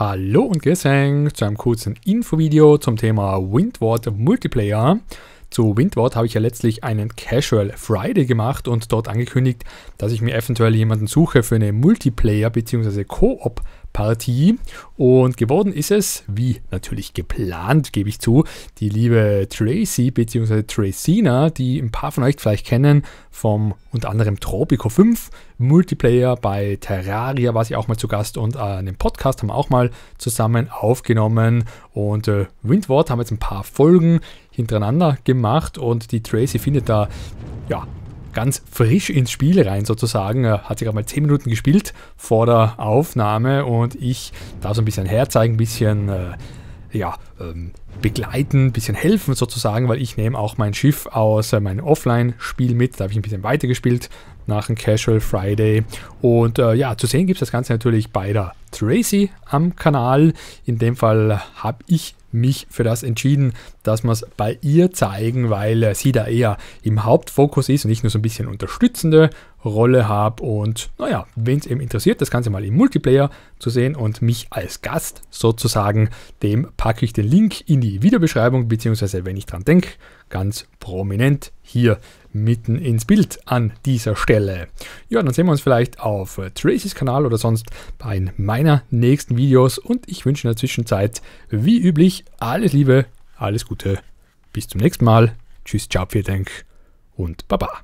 Hallo und Gesang zu einem kurzen Infovideo zum Thema Windward Multiplayer. Zu Windward habe ich ja letztlich einen Casual Friday gemacht und dort angekündigt, dass ich mir eventuell jemanden suche für eine Multiplayer- bzw. Koop- Partie. Und geworden ist es, wie natürlich geplant, gebe ich zu, die liebe Tracy bzw. Tracina, die ein paar von euch vielleicht kennen, vom unter anderem Tropico 5 Multiplayer bei Terraria war sie auch mal zu Gast und äh, einen Podcast haben wir auch mal zusammen aufgenommen. Und äh, Windward haben jetzt ein paar Folgen hintereinander gemacht und die Tracy findet da ja ganz frisch ins Spiel rein sozusagen. Er hat sich auch mal 10 Minuten gespielt vor der Aufnahme und ich darf so ein bisschen herzeigen, ein bisschen äh, ja, ähm, begleiten, ein bisschen helfen sozusagen, weil ich nehme auch mein Schiff aus äh, meinem Offline-Spiel mit. Da habe ich ein bisschen weitergespielt nach einem Casual Friday. Und äh, ja, zu sehen gibt es das Ganze natürlich bei der Tracy am Kanal. In dem Fall habe ich mich für das entschieden, dass wir es bei ihr zeigen, weil sie da eher im Hauptfokus ist und ich nur so ein bisschen unterstützende Rolle habe. Und naja, wenn es eben interessiert, das Ganze mal im Multiplayer zu sehen und mich als Gast sozusagen, dem packe ich den Link in die Videobeschreibung, beziehungsweise wenn ich dran denke, ganz prominent hier mitten ins Bild an dieser Stelle. Ja, dann sehen wir uns vielleicht auf Tracys Kanal oder sonst bei meiner nächsten Videos und ich wünsche in der Zwischenzeit wie üblich alles Liebe, alles Gute, bis zum nächsten Mal, tschüss, ciao, vielen Dank und baba.